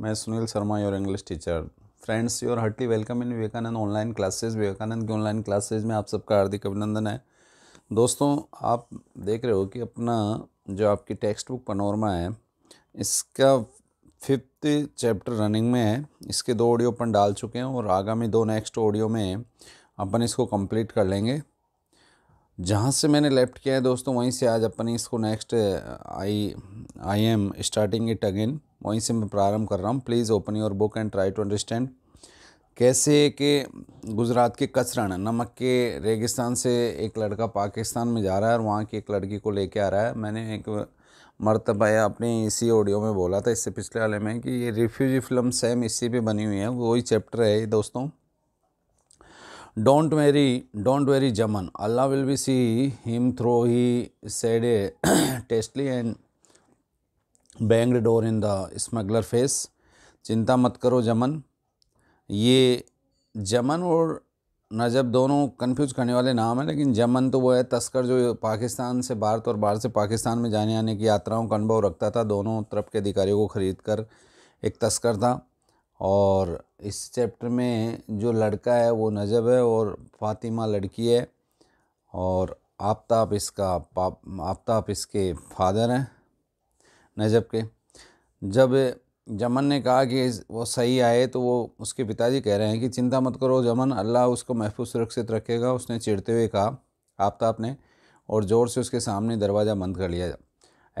मैं Sunil Sharma your English teacher friends your heartily welcome in Vivekananda online classes Vivekananda की online classes में आप सबका हार्दिक अभिनंदन है दोस्तों आप देख रहे हो कि अपना जो आपकी टेक्स्ट बुक पनोरमा है इसका फिफ्थ चैप्टर रनिंग में है इसके दो ऑडियो अपन डाल चुके हैं और आगामी दो नेक्स्ट ऑडियो में अपन इसको कंप्लीट कर लेंगे जहाँ से मैंने लेफ्ट किया है दोस्तों वहीं से आज अपन इसको next I I am starting it again वहीं से मैं प्रारंभ कर रहा हूँ please open your book and try to understand कैसे कि गुजरात के कचरण नमक के रेगिस्तान से एक लड़का पाकिस्तान में जा रहा है और वहाँ की एक लड़की को लेके आ रहा है मैंने एक मरतबा अपने इसी ऑडियो में बोला था इससे पिछले वाले में कि ये रिफ्यूजी फिल्म सेम इसी पे बनी हुई है वही चैप्टर है दोस्तों don't very don't worry Jaman Allah will be see him through he said testily and banged door in the smuggler face चिंता मत करो जमन ये जमन और नजब दोनों कन्फ्यूज करने वाले नाम हैं लेकिन जमन तो वो है तस्कर जो पाकिस्तान से भारत और बाहर से पाकिस्तान में जाने आने की यात्राओं का अनुभव रखता था दोनों तरफ के अधिकारियों को ख़रीद कर एक तस्कर था और इस चैप्टर में जो लड़का है वो नजब है और फातिमा लड़की है और आफ्ताब इसका पाप आफ्ताब इसके फादर हैं नजब के जब जमन ने कहा कि वो सही आए तो वो उसके पिताजी कह रहे हैं कि चिंता मत करो जमन अल्लाह उसको महफूज सुरक्षित रखेगा उसने चिढ़ते हुए कहा आपताब ने और ज़ोर से उसके सामने दरवाज़ा बंद कर लिया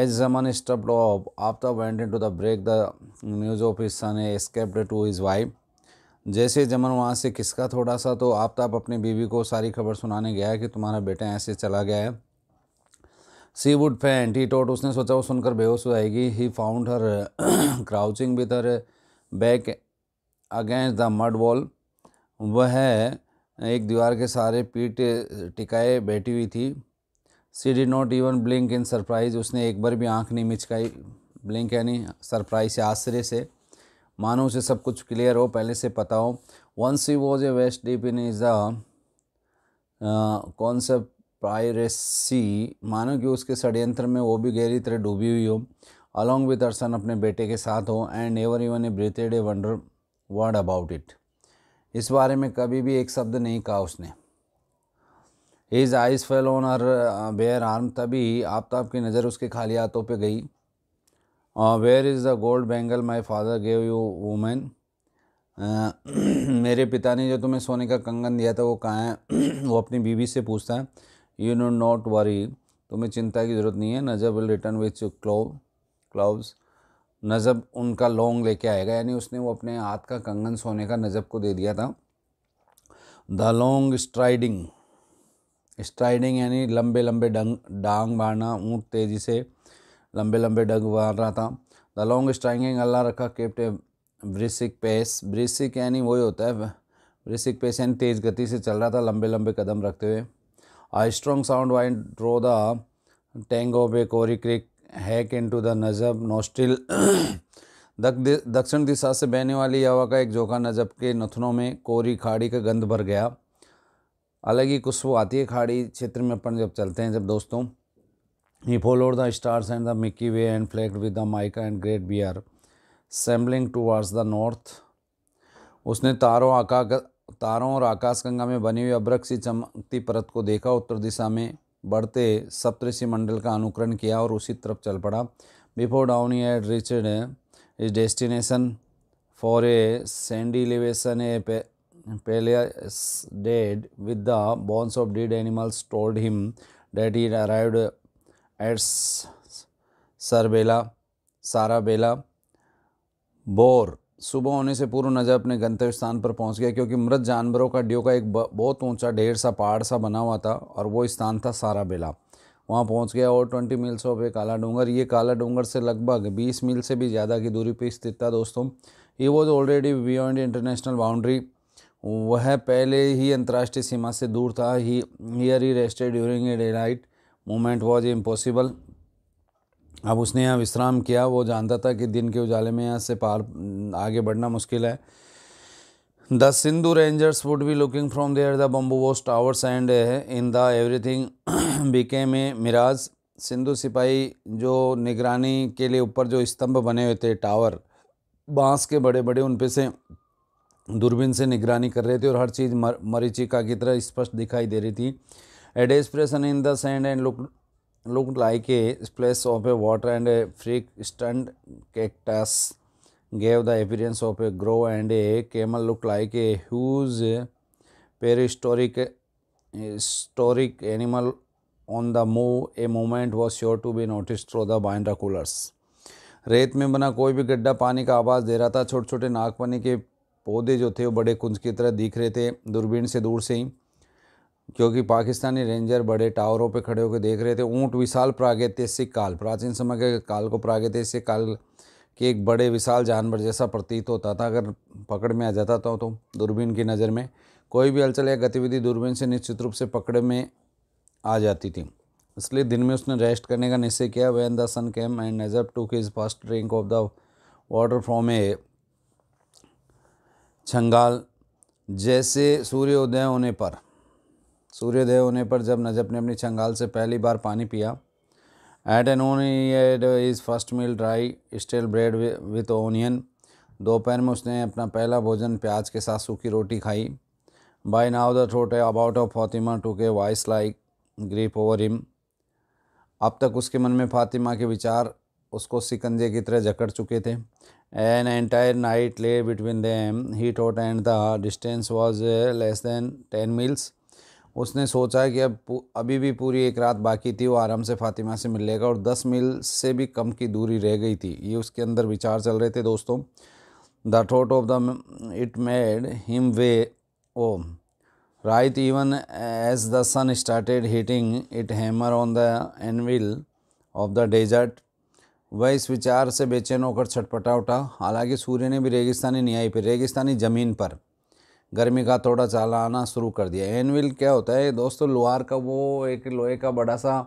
as Jaman stepped off Aftab went to the break the news of his son escaped to his wife जैसे जमन वहाँ से किसका थोड़ा सा तो आफ्ताब अपनी बीवी को सारी खबर सुनाने गया कि तुम्हारा बेटा ऐसे चला गया है सी वुड फैंट ही टोट उसने सोचा वो सुनकर बेहोश हो जाएगी he found her crouching with her back against the mud wall वह एक दीवार के सारे पीठ टिकाए बैठी हुई थी she did not even blink in surprise उसने एक बार भी आंख नहीं मिचकाई ब्लिंक यानी सरप्राइज से आश्चर्य से मानो उसे सब कुछ क्लियर हो पहले से पता हो once he was a west deep in is the concept piracy मानो कि उसके षडयंत्र में वो भी गहरी तरह डूबी हुई हो अलोंग विद अर्सन अपने बेटे के साथ हो and ever even a breathed a wonder word about it इस बारे में कभी भी एक शब्द नहीं कहा उसने his eyes fell on her bare arm तभी आपताब की नज़र उसके खाली हाथों पे गई where is the gold bangle my father gave you woman मेरे पिता ने जो तुम्हें सोने का कंगन दिया था वो कहाँ है वो अपनी बीवी से पूछता है यू नो नॉट वरी तुम्हें चिंता की ज़रूरत नहीं है Najab will return with clove clothes Najab उनका लॉन्ग लेके आएगा यानी उसने वो अपने हाथ का कंगन सोने का नजब को दे दिया था द लॉन्ग स्ट्राइडिंग स्ट्राइडिंग यानी लंबे लंबे डंग डांग मारना ऊँट तेज़ी से लंबे लंबे डंग मार रहा था द लॉन्ग स्ट्राइडिंग अल्लाह रखा केप्ट ब्रिसिक पेस ब्रिसिक यानी वही होता है ब्रिसिक पेस यानी तेज़ गति से चल रहा था लंबे लंबे कदम रखते हुए A strong sound wind drove the tango bay Corey Creek hack into the Najab nostril दक्षिण दिशा से बहने वाली हवा का एक झोंका नजब के नथनों में कोरी खाड़ी का गंध भर गया अलग ही खुशबू आती है खाड़ी क्षेत्र में अपन जब चलते हैं जब दोस्तों he followed the stars and the milky way and flanked with the mica and great bear assembling towards the north उसने तारों आका तारों और आकाशगंगा में बनी हुई अभ्रक्ष सी चमकती परत को देखा उत्तर दिशा में बढ़ते सप्तषि मंडल का अनुकरण किया और उसी तरफ चल पड़ा before dawn he reached his destination for a sandy elevation a Peleus dead with the bones of dead animals told him that he arrived at Sarbela, Sarabela, बोर सुबह होने से पूर्व नजर अपने गंतव्य स्थान पर पहुंच गया क्योंकि मृत जानवरों का डियो का एक बहुत ऊंचा ढेर सा पहाड़ सा बना हुआ था और वो स्थान था सारा बेला वहाँ पहुँच गया और ट्वेंटी मील से ए काला डूंगर ये काला डूंगर से लगभग बीस मील से भी ज़्यादा की दूरी पर स्थित था दोस्तों ये was already beyond international boundary वह पहले ही अंतर्राष्ट्रीय सीमा से दूर था he here he rested during a day night movement was impossible अब उसने यहाँ विश्राम किया वो जानता था कि दिन के उजाले में यहाँ से पार आगे बढ़ना मुश्किल है the Sindhu rangers would be looking from their the bamboo post towers and in the everything बीके में मिराज सिंधु सिपाही जो निगरानी के लिए ऊपर जो स्तंभ बने हुए थे टावर बांस के बड़े बड़े उन पे से दूरबीन से निगरानी कर रहे थे और हर चीज़ मर, मरीचिका की तरह स्पष्ट दिखाई दे रही थी a depression in the sand and look looked like a splash of a water and a freak stunned cactus gave the appearance of a grove and a camel looked like a huge prehistoric historic animal on the move a moment was sure to be noticed through the binoculars रेत में बना कोई भी गड्ढा पानी का आवाज़ दे रहा था छोटे छोटे नागपानी के पौधे जो थे वो बड़े कुंज की तरह दिख रहे थे दूरबीन से दूर से ही क्योंकि पाकिस्तानी रेंजर बड़े टावरों पर खड़े होकर देख रहे थे ऊँट विशाल प्रागैतिहासिक काल प्राचीन समय के काल को प्रागैतिहासिक काल के एक बड़े विशाल जानवर जैसा प्रतीत होता था अगर पकड़ में आ जाता था तो, तो दूरबीन की नज़र में कोई भी हलचल या गतिविधि दूरबीन से निश्चित रूप से पकड़ में आ जाती थी इसलिए दिन में उसने रेस्ट करने का निश्चय किया when the sun came and Nazar took his first drink of the water from a chhagal जैसे सूर्योदय होने पर सूर्योदय होने पर जब नजब ने अपनी छंगाल से पहली बार पानी पिया at noon his first meal dry stale bread with onion दोपहर में उसने अपना पहला भोजन प्याज के साथ सूखी रोटी खाई बाय नाउ द थ्रोट about of Fatima took vice like grip over him अब तक उसके मन में फातिमा के विचार उसको सिकंजे की तरह जकड़ चुके थे an entire night lay between them he thought and the distance was less than ten miles उसने सोचा कि अब अभी भी पूरी एक रात बाकी थी वो आराम से फातिमा से मिल लेगा और दस मील से भी कम की दूरी रह गई थी ये उसके अंदर विचार चल रहे थे दोस्तों the thought of the it made him way oh right even as the sun started heating it hammer on the anvil of the desert वह इस विचार से बेचैन होकर छटपटा उठा हालांकि सूर्य ने भी रेगिस्तानी न्याय पर रेगिस्तानी ज़मीन पर गर्मी का थोड़ा चलाना शुरू कर दिया एनविल क्या होता है दोस्तों लोहार का वो एक लोहे का बड़ा सा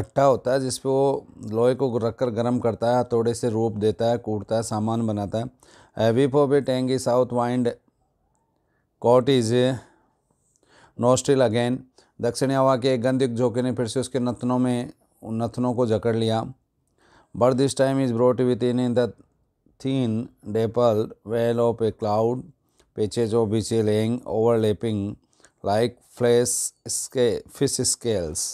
घट्टा होता है जिस पर वो लोहे को रख कर गर्म करता है थोड़े से रूप देता है कूटता है सामान बनाता है हैवी फोबे tangy south wind caught his nostril again दक्षिणी हवा के एक गंदिक झोंके ने फिर से उसके नथनों में नथनों को जकड़ लिया but this time is brought with in in the thin dappled veil of a cloud, patches of which laying overlapping like flesh scale, fish scales.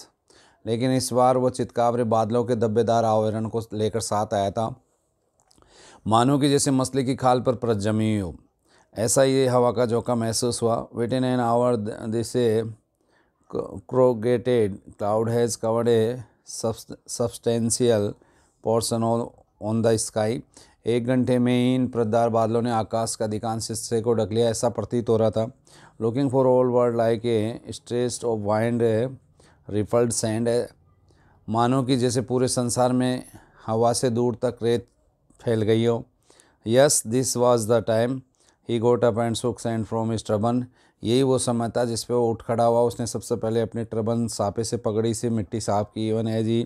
लेकिन इस बार वो चितकावरे बादलों के दब्बेदार आवरण को लेकर साथ आया था मानो कि जैसे मसले की खाल पर परत जमी हो ऐसा ये हवा का झोंका महसूस हुआ विट इन an hour this corrugated cloud has covered a substantial portion on the sky एक घंटे में इन प्रदार बादलों ने आकाश का अधिकांश हिस्से को ढक लिया ऐसा प्रतीत हो रहा था looking for all world like a stretch of wind riffled sand है मानो कि जैसे पूरे संसार में हवा से दूर तक रेत फैल गई हो yes this was the time he got up and shook sand from his turban यही वो समय था जिसपे वो उठ खड़ा हुआ उसने सबसे पहले अपने ट्रबन सापे से पगड़ी से मिट्टी साफ की even as he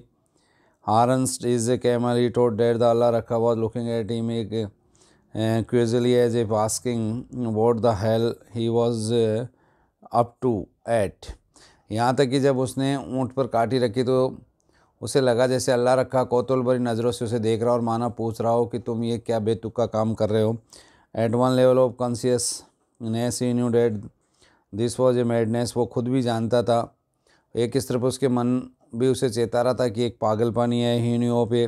Harnessed is a camel. He told that the Allah Rakha was looking at him um, uh, curiously as if asking what the hell he was uh, up to at. यहाँ तक कि जब उसने ऊँट पर काटी रखी तो उसे लगा जैसे अल्लाह रखा कौतुल भरी नज़रों से उसे देख रहा और माना पूछ रहा हो कि तुम ये क्या बेतुका काम कर रहे हो एट वन लेवल ऑफ ने सी knew that this was a madness वो खुद भी जानता था एक स्तर पर उसके मन भी उसे चेता रहा था कि एक पागल पानी है हीनियों पे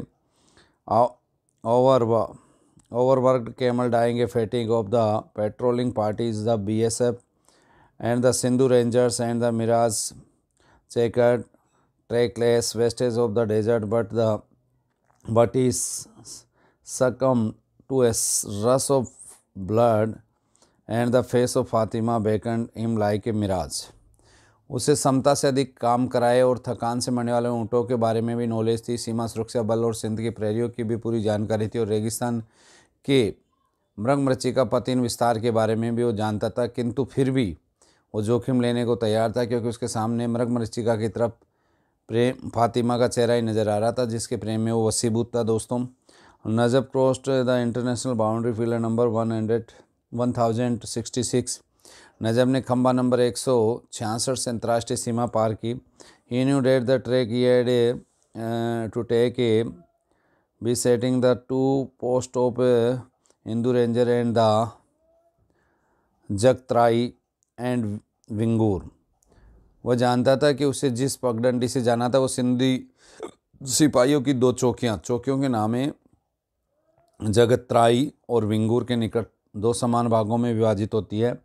over work camel dying a fighting of the patrolling parties the B S F and the Sindhu rangers and the mirage checkered trackless wastage of the desert but the but is succumb to a rush of blood and the face of Fatima beckoned him like a mirage उसे समता से अधिक काम कराए और थकान से मरने वाले ऊँटों के बारे में भी नॉलेज थी सीमा सुरक्षा बल और सिंध की प्रहरियों की भी पूरी जानकारी थी और रेगिस्तान के मृग मृचिका पतिन विस्तार के बारे में भी वो जानता था किंतु फिर भी वो जोखिम लेने को तैयार था क्योंकि उसके सामने मृग मृचिका की तरफ प्रेम फातिमा का चेहरा ही नज़र आ रहा था जिसके प्रेम में वो वसीबूत था दोस्तों Najab crossed the international boundary field number one hundred one thousand sixty six Najam ने खंबा नंबर एक सौ छियासठ से अंतर्राष्ट्रीय सीमा पार की he knew that the track ये to take a bisecting the two post of Hindu ranger and the Jagatrai and Vingur वह जानता था कि उसे जिस पगडंडी से जाना था वो सिंधी सिपाहियों की दो चौकियाँ चौकियों के नाम है जगतराई और विंगूर के निकट दो समान भागों में विभाजित होती है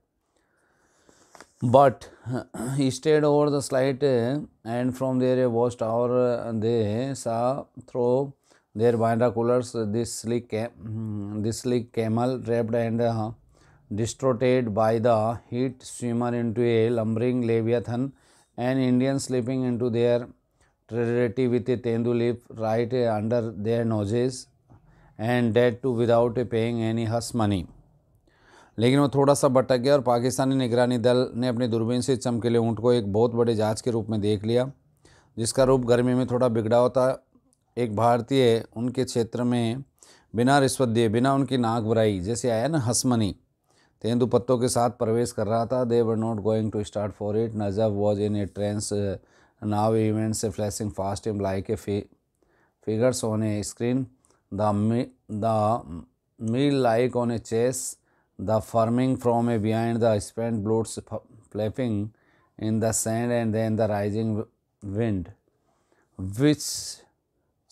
but he stayed over the slight and from there uh, their watchtower they saw through their binoculars this sleek mm, this sleek camel wrapped and uh, distorted by the heat swimmer into a lumbering leviathan and Indians slipping into their trajectory with a tendu leaf right under their noses and dead too without paying any hush money. लेकिन वो थोड़ा सा भटक गया और पाकिस्तानी निगरानी दल ने अपनी दूरबीन से चमकीले ऊँट को एक बहुत बड़े जहाज के रूप में देख लिया जिसका रूप गर्मी में थोड़ा बिगड़ा होता एक भारतीय उनके क्षेत्र में बिना रिश्वत दिए बिना उनकी नाक बुराई जैसे आया ना हसमनी तेंदु पत्तों के साथ प्रवेश कर रहा था they were not going to start for it Najab was in a trance now events flashing fast him like a figures on a screen the the me like on a chess the forming from a behind the spent bloods flapping in the sand and then the rising wind which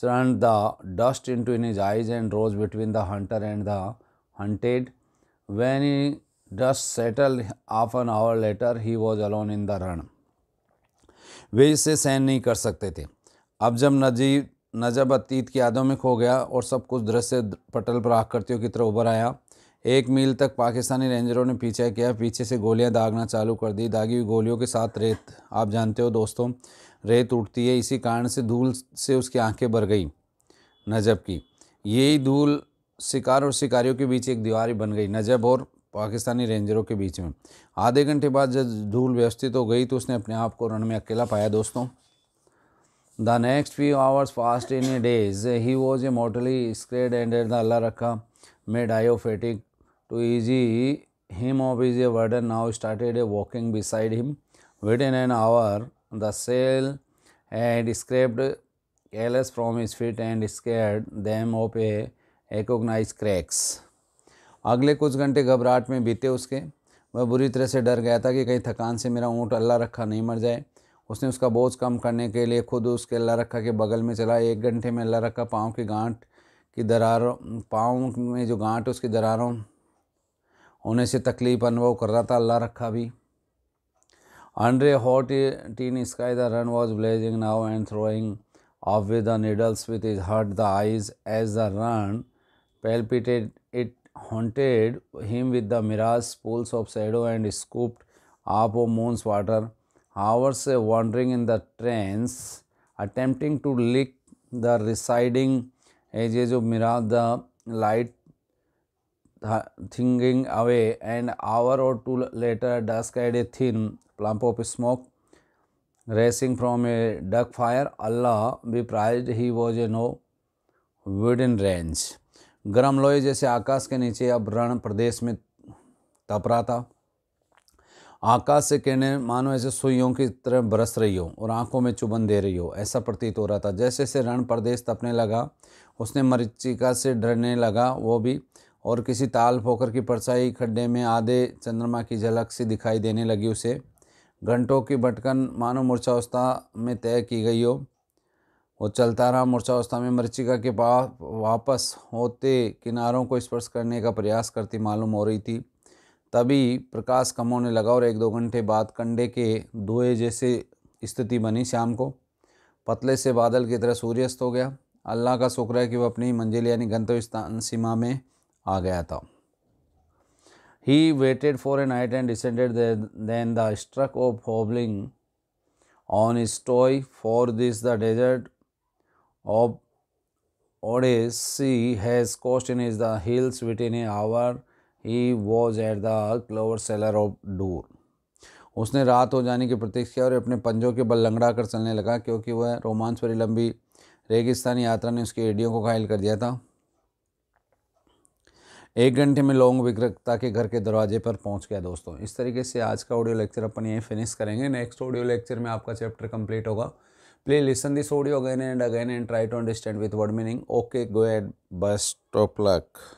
turned the dust into in his eyes and rose between the hunter and the hunted when he dust settled half an hour later he was alone in the run वे इससे सहन नहीं कर सकते थे अब जब नजीब नजब अतीत की यादों में खो गया और सब कुछ दृश्य पटल पर आकृतियों की तरह उभर आया एक मील तक पाकिस्तानी रेंजरों ने पीछा किया पीछे से गोलियां दागना चालू कर दी दागी हुई गोलियों के साथ रेत आप जानते हो दोस्तों रेत उठती है इसी कारण से धूल से उसकी आंखें भर गई नजब की यही धूल शिकार और शिकारियों के बीच एक दीवार बन गई नजब और पाकिस्तानी रेंजरों के बीच में आधे घंटे बाद जब धूल व्यवस्थित हो गई तो उसने अपने आप को रण में अकेला पाया दोस्तों the next few hours passed in a daze he was a mortally scared and the Allah Rakha made डायोफेटिक easy him of his burden now started walking beside him. Within an hour, the sail had scraped careless from his feet and scared them of a recognized cracks. अगले कुछ घंटे घबराहट में बीते उसके वह बुरी तरह से डर गया था कि कहीं थकान से मेरा ऊँट अल्लाह रखा नहीं मर जाए उसने उसका बोझ कम करने के लिए खुद उसके अल्लाह रखा के बगल में चला एक घंटे में अल्लाह रखा पाँव की गांठ की दरारों पाँव में जो गांठ उसकी दरारों उन्हें से तकलीफ अनुभव कर रहा था अल्लाह रखा भी under hot tin sky the run was blazing now and throwing off with the needles with is hurt the eyes as the run palpitated it haunted him with the mirage pools of shadow and scooped up oh moons water hours wandering in the trance attempting to lick the receding edge edge of mirage the light thinking away and hour or two later dusk had a thin plump of smoke racing from a duck fire allah be praised he was a no wooden range गर्म लोहे जैसे आकाश के नीचे अब रण प्रदेश में तप रहा था आकाश से कहने मानो ऐसे सुइयों की तरह बरस रही हो और आंखों में चुबन दे रही हो ऐसा प्रतीत हो रहा था जैसे जैसे रण प्रदेश तपने लगा उसने मरीचिका से डरने लगा वो भी और किसी ताल पोकर की परसाई खड्डे में आधे चंद्रमा की झलक सी दिखाई देने लगी उसे घंटों की भटकन मानव मूर्छावस्था में तय की गई हो वो चलता रहा मूर्छावस्था में मरचिका के पास वापस होते किनारों को स्पर्श करने का प्रयास करती मालूम हो रही थी तभी प्रकाश कम होने लगा और एक दो घंटे बाद कंडे के धुए जैसे स्थिति बनी शाम को पतले से बादल की तरह सूर्यास्त हो गया अल्लाह का शुक्र है कि वह अपनी मंजिल यानी गंतव्य स्थान सीमा में आ गया था he waited for a night and descended then the struck of hobbling on स्टोई for this the desert of Odyssey has coast in is the hills within an hour. He was at the clover cellar of door उसने रात हो जाने की प्रतीक्षा और अपने पंजों के बल लंगड़ा कर चलने लगा क्योंकि वह रोमांच भरी लंबी रेगिस्तानी यात्रा ने उसकी एडियो को घायल कर दिया था एक घंटे में लौंग विक्रेता के घर के दरवाजे पर पहुंच गया दोस्तों इस तरीके से आज का ऑडियो लेक्चर अपन यहीं फिनिश करेंगे नेक्स्ट ऑडियो लेक्चर में आपका चैप्टर कंप्लीट होगा play listen this audio again and again and try to understand with word meaning okay go at bus top luck